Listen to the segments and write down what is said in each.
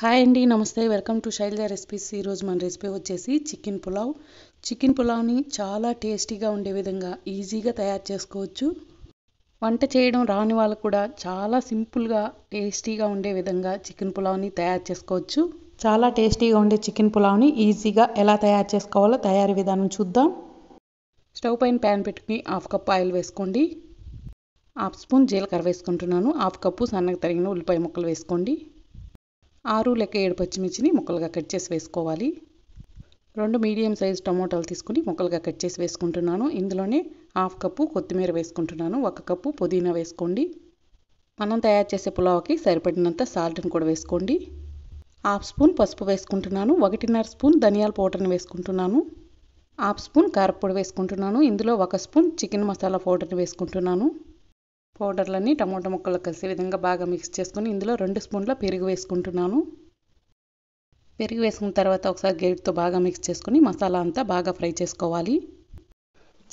hi అండి నమస్తే welcome to Shailaja recipes ఈరోజు మన రెసిపీ వచ్చేసి చికెన్ పులావ్ చికెన్ పులావ్ని చాలా టేస్టీగా ఉండే విధంగా ఈజీగా తయారు చేసుకోవచ్చు వంట చేయడం రాని వాళ్ళు కూడా చాలా సింపుల్గా టేస్టీగా ఉండే విధంగా చికెన్ పులావ్ని తయారు చేసుకోవచ్చు చాలా టేస్టీగా ఉండే చికెన్ పులావ్ని ఈజీగా ఎలా తయారు చేసుకోవాలో తయారీ విధానం చూద్దాం స్టవ్ పైన ప్యాన్ పెట్టుకుని హాఫ్ కప్ ఆయిల్ వేసుకోండి హాఫ్ స్పూన్ జీలకర్ర వేసుకుంటున్నాను హాఫ్ కప్పు సన్నగా తరిగిన ఉల్లిపాయ ముక్కలు వేసుకోండి ఆరు లెక్క ఏడు పచ్చిమిర్చిని ముక్కలుగా కట్ చేసి వేసుకోవాలి రెండు మీడియం సైజ్ టమోటాలు తీసుకుని ముక్కలుగా కట్ చేసి వేసుకుంటున్నాను ఇందులోనే హాఫ్ కప్పు కొత్తిమీర వేసుకుంటున్నాను ఒక కప్పు పుదీనా వేసుకోండి మనం తయారు చేసే పులావ్కి సరిపడినంత సాల్ట్ని కూడా వేసుకోండి హాఫ్ స్పూన్ పసుపు వేసుకుంటున్నాను ఒకటిన్నర స్పూన్ ధనియాల పౌడర్ని వేసుకుంటున్నాను హాఫ్ స్పూన్ కారపొడి వేసుకుంటున్నాను ఇందులో ఒక స్పూన్ చికెన్ మసాలా పౌడర్ని వేసుకుంటున్నాను పౌడర్లన్నీ టమోటా ముక్కలు కలిసే విధంగా బాగా మిక్స్ చేసుకుని ఇందులో రెండు స్పూన్ల పెరుగు వేసుకుంటున్నాను పెరుగు వేసుకున్న తర్వాత ఒకసారి గేట్తో బాగా మిక్స్ చేసుకుని మసాలా అంతా బాగా ఫ్రై చేసుకోవాలి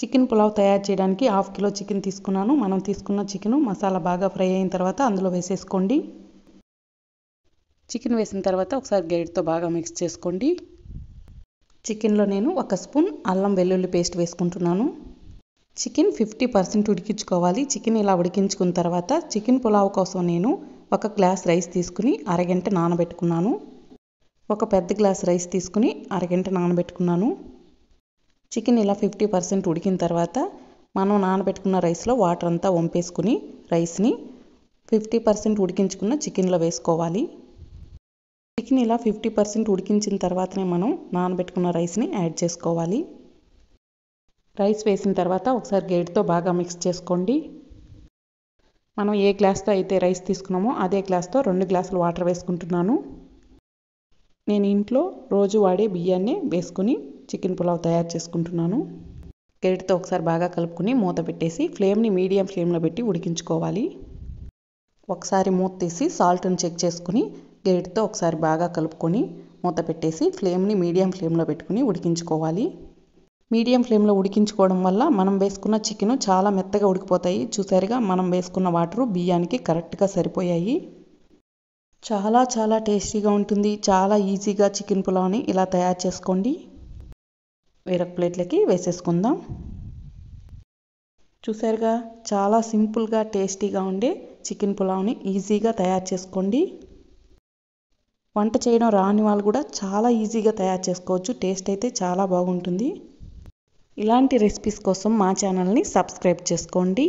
చికెన్ పులావ్ తయారు చేయడానికి హాఫ్ కిలో చికెన్ తీసుకున్నాను మనం తీసుకున్న చికెన్ మసాలా బాగా ఫ్రై అయిన తర్వాత అందులో వేసేసుకోండి చికెన్ వేసిన తర్వాత ఒకసారి గేట్తో బాగా మిక్స్ చేసుకోండి చికెన్లో నేను ఒక స్పూన్ అల్లం వెల్లుల్లి పేస్ట్ వేసుకుంటున్నాను చికెన్ ఫిఫ్టీ పర్సెంట్ ఉడికించుకోవాలి చికెన్ ఇలా ఉడికించుకున్న తర్వాత చికెన్ పులావ్ కోసం నేను ఒక గ్లాస్ రైస్ తీసుకుని అరగంట నానబెట్టుకున్నాను ఒక పెద్ద గ్లాస్ రైస్ తీసుకుని అరగంట నానబెట్టుకున్నాను చికెన్ ఇలా ఫిఫ్టీ పర్సెంట్ ఉడికిన తర్వాత మనం నానబెట్టుకున్న రైస్లో వాటర్ అంతా వంపేసుకుని రైస్ని ఫిఫ్టీ పర్సెంట్ ఉడికించుకున్న చికెన్లో వేసుకోవాలి చికెన్ ఇలా ఫిఫ్టీ పర్సెంట్ ఉడికించిన తర్వాతనే మనం నానబెట్టుకున్న రైస్ని యాడ్ చేసుకోవాలి రైస్ వేసిన తర్వాత ఒకసారి గేట్తో బాగా మిక్స్ చేసుకోండి మనం ఏ గ్లాస్తో అయితే రైస్ తీసుకున్నామో అదే గ్లాస్తో రెండు గ్లాసులు వాటర్ వేసుకుంటున్నాను నేను ఇంట్లో రోజు వాడే బియ్యాన్ని వేసుకుని చికెన్ పులావ్ తయారు చేసుకుంటున్నాను గేట్తో ఒకసారి బాగా కలుపుకుని మూత పెట్టేసి ఫ్లేమ్ని మీడియం ఫ్లేమ్లో పెట్టి ఉడికించుకోవాలి ఒకసారి మూత తీసి సాల్ట్ని చెక్ చేసుకుని గేట్తో ఒకసారి బాగా కలుపుకొని మూత పెట్టేసి ఫ్లేమ్ని మీడియం ఫ్లేమ్లో పెట్టుకుని ఉడికించుకోవాలి మీడియం ఫ్లేమ్లో ఉడికించుకోవడం వల్ల మనం వేసుకున్న చికెన్ చాలా మెత్తగా ఉడికిపోతాయి చూసారుగా మనం వేసుకున్న వాటర్ బియ్యానికి కరెక్ట్గా సరిపోయాయి చాలా చాలా టేస్టీగా ఉంటుంది చాలా ఈజీగా చికెన్ పులావ్ని ఇలా తయారు చేసుకోండి వేరొక ప్లేట్లకి వేసేసుకుందాం చూసారుగా చాలా సింపుల్గా టేస్టీగా ఉండే చికెన్ పులావ్ని ఈజీగా తయారు చేసుకోండి వంట చేయడం రాని వాళ్ళు కూడా చాలా ఈజీగా తయారు చేసుకోవచ్చు టేస్ట్ అయితే చాలా బాగుంటుంది ఇలాంటి రెసిపీస్ కోసం మా ఛానల్ని సబ్స్క్రైబ్ చేసుకోండి